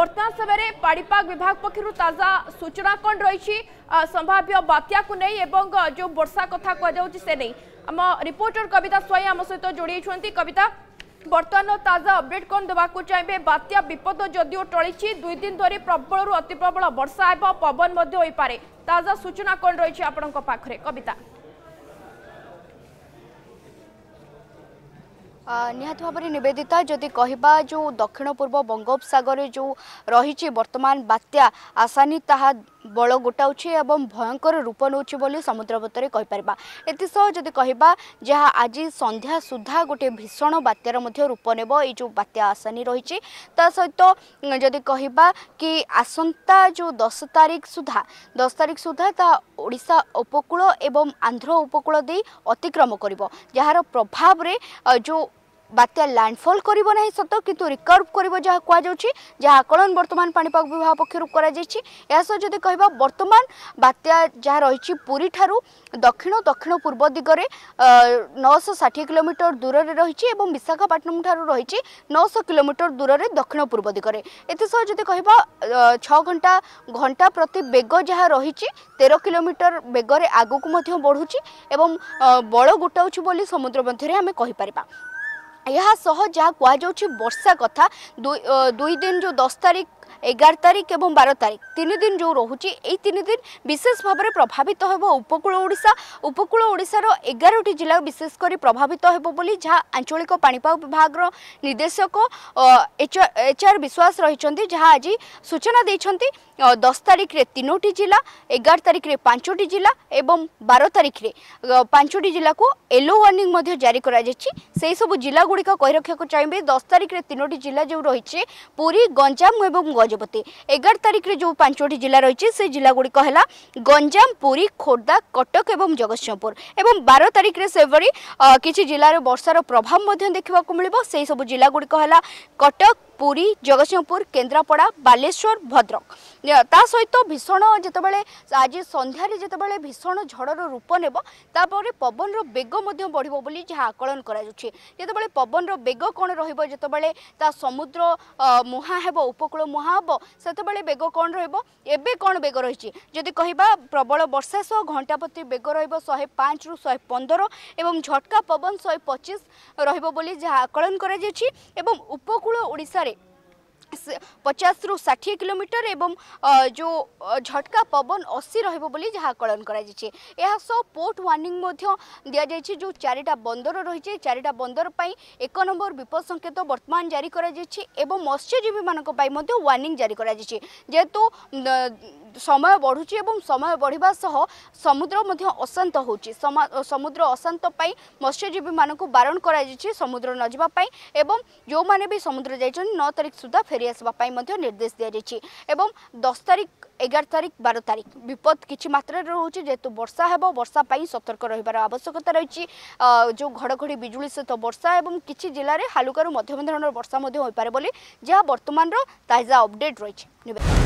বর্তমান সময় পাপাগ বিভাগ পক্ষ তাজা সূচনা কণ রয়েছে সম্ভাব্য বাত্যাকে নেই এবং যে বর্ষা কথা কুযাচ্ছে সে নেই আম রিপোর্টর কবিতা স্বয়ং আম সহ যোড়াইছেন কবিতা বর্তমান তাজা অপডেট কণ দেওয়া চাইবে বাত্যা বিপদ যদিও টলিছে দুই দিন ধরে প্রবল অতি প্রবল বর্ষা হব পবন হয়ে পড়ে তাজা সূচনা কণ রয়েছে আপনার পাখে কবিতা ନିହାତି ଭାବରେ ନିବେଦିତା ଯଦି କହିବା ଯେଉଁ ଦକ୍ଷିଣ ପୂର୍ବ ବଙ୍ଗୋପସାଗରରେ ଯେଉଁ ରହିଛି ବର୍ତ୍ତମାନ ବାତ୍ୟା ଆସାନୀ ତାହା ବଳ ଗୋଟାଉଛି ଏବଂ ଭୟଙ୍କର ରୂପ ନେଉଛି ବୋଲି ସମୁଦ୍ରପଥରେ କହିପାରିବା ଏଥିସହ ଯଦି କହିବା ଯାହା ଆଜି ସନ୍ଧ୍ୟା ସୁଦ୍ଧା ଗୋଟିଏ ଭୀଷଣ ବାତ୍ୟାର ମଧ୍ୟ ରୂପ ନେବ ଏଇ ଯେଉଁ ବାତ୍ୟା ଆସାନୀ ରହିଛି ତା ସହିତ ଯଦି କହିବା କି ଆସନ୍ତା ଯେଉଁ ଦଶ ତାରିଖ ସୁଦ୍ଧା ଦଶ ତାରିଖ ସୁଦ୍ଧା ତାହା ଓଡ଼ିଶା ଉପକୂଳ ଏବଂ ଆନ୍ଧ୍ର ଉପକୂଳ ଦେଇ ଅତିକ୍ରମ କରିବ ଯାହାର ପ୍ରଭାବରେ ଯେଉଁ বাত্যা ল্যান্ডফল করব না সত কিন্তু রিকভ করব যা কুযাচ্ছে যা আকলন বর্তমান পাপাগ বিভাগ পক্ষ করা এস যদি কহ বর্তমান বাত্যা যা রয়েছে পুরী ঠার দক্ষিণ দক্ষিণ পূর্ব দিগরে নশো ষাঠিয়ে কিলোমিটর দূরের রয়েছে এবং বিশাখাপাট্টনম ঠার রয়েছে নশো কিলোমিটর দূরের দক্ষিণ পূর্ব দিগরে এসহ যদি কহ ছ ঘণ্টা ঘণ্টা প্রতি বেগ যা রয়েছে তের কিলোমিটর বেগরে আগুক বড়ুচি এবং বড় গোটাউছি বলে সমুদ্র মধ্যে আমি কহিপার ଏହାସହ ଯାହା କୁହାଯାଉଛି ବର୍ଷା କଥା ଦୁଇ ଦିନ ଯେଉଁ ଦଶ ତାରିଖ এগার তারিখ এবং বার তারিখ তিন দিন যে রয়েছে এই তিন দিন বিশেষ ভাবে প্রভাবিত হব উপকূল ওড়শা উপকূল ওড়শার এগারোটি জেলা বিশেষ করে প্রভাবিত হব বলে যা আঞ্চলিক পাপাগ বিভাগর নির্দেশক এচ আর বিশ্বাস রয়েছেন যা আজ সূচনা দিয়েছেন দশ তারিখে তিনোটি জেলা এগার তারিখে পাঁচটি জেলা এবং বার তারিখে পাঁচটি জেলাকে য়েলো ওয়ার্নিং মধ্যে জারি করা যাচ্ছে সেই সব জেলাগুড়ি কই রক্ষাকে চাইবে দশ তারিখে তিনোটি জেলা যে রয়েছে পুরী গঞ্জাম এবং গজপতি এগার তারিখে যে পাঁচটি জেলা রয়েছে সেই জেলাগুড়ি হল গঞ্জাম পুরী খোর্ধা কটক এবং জগৎসিংহপুর এবং বার তারিখে সেভাবে কিছু জেলার বর্ষার প্রভাব দেখা মিলব সেই সব জেলাগুড়ি হল কটক পুরী জগৎসিংহপুর কেন্দ্রাপড়া ବାଲେଶ୍ୱର ଭଦ୍ରକ ତା ସହିତ ଭୀଷଣ ଯେତେବେଳେ ଆଜି ସନ୍ଧ୍ୟାରେ ଯେତେବେଳେ ଭୀଷଣ ଝଡ଼ର ରୂପ ନେବ ତାପରେ ପବନର ବେଗ ମଧ୍ୟ ବଢ଼ିବ ବୋଲି ଯାହା ଆକଳନ କରାଯାଉଛି ଯେତେବେଳେ ପବନର ବେଗ କ'ଣ ରହିବ ଯେତେବେଳେ ତା ସମୁଦ୍ର ମୁହାଁ ହେବ ଉପକୂଳ ମୁହାଁ ହେବ ସେତେବେଳେ ବେଗ କ'ଣ ରହିବ ଏବେ କ'ଣ ବେଗ ରହିଛି ଯଦି କହିବା ପ୍ରବଳ ବର୍ଷା ସହ ଘଣ୍ଟାପ୍ରତି ବେଗ ରହିବ ଶହେ ପାଞ୍ଚରୁ ଶହେ ପନ୍ଦର ଏବଂ ଝଟକା ପବନ ଶହେ ପଚିଶ ରହିବ ବୋଲି ଯାହା ଆକଳନ କରାଯାଇଛି ଏବଂ ଉପକୂଳ ଓଡ଼ିଶାରେ ପଚାଶରୁ ଷାଠିଏ କିଲୋମିଟର ଏବଂ ଯେଉଁ ଝଟକା ପବନ ଅଶୀ ରହିବ ବୋଲି ଯାହା ଆକଳନ କରାଯାଇଛି ଏହା ସହ ପୋର୍ଟ ୱାର୍ଣ୍ଣିଂ ମଧ୍ୟ ଦିଆଯାଇଛି ଯେଉଁ ଚାରିଟା ବନ୍ଦର ରହିଛି ଚାରିଟା ବନ୍ଦର ପାଇଁ ଏକ নম্বর বিপদ সংকেত বর্তমান জারি করা যাচ্ছে এবং মৎস্যজীবী মানুষ মধ্যে ওয়ার্নিং জারি করা যাচ্ছে যেহেতু সময় বড়ুছে এবং সময় বড়া সহ সমুদ্র মধ্যে অশান্ত হচ্ছে সমুদ্র অশান্ত পাই মৎস্যজীবী মানুষ বারণ করা যাচ্ছে সমুদ্র নযা এবং যে সমুদ্র যাই ন তারিখ সুদ্ধা ফেরি ফেরিআসবা নির্দেশ দিয়েছে এবং দশ তারিখ এগার তারিখ বার তারিখ বিপদ কিছু মাত্রায় রয়েছে যেহেতু বর্ষা হব বর্ষা পাই সতর্ক রহবার আবশ্যকতা রয়েছে যে ঘড়ঘড়ি বিজুড়ি সহ বর্ষা এবং কিছু জেলার হালুকার মধ্যম ধরনের বর্ষা হয়ে পড়ে বলে যা বর্তমানর তাজা অপডেট রয়েছে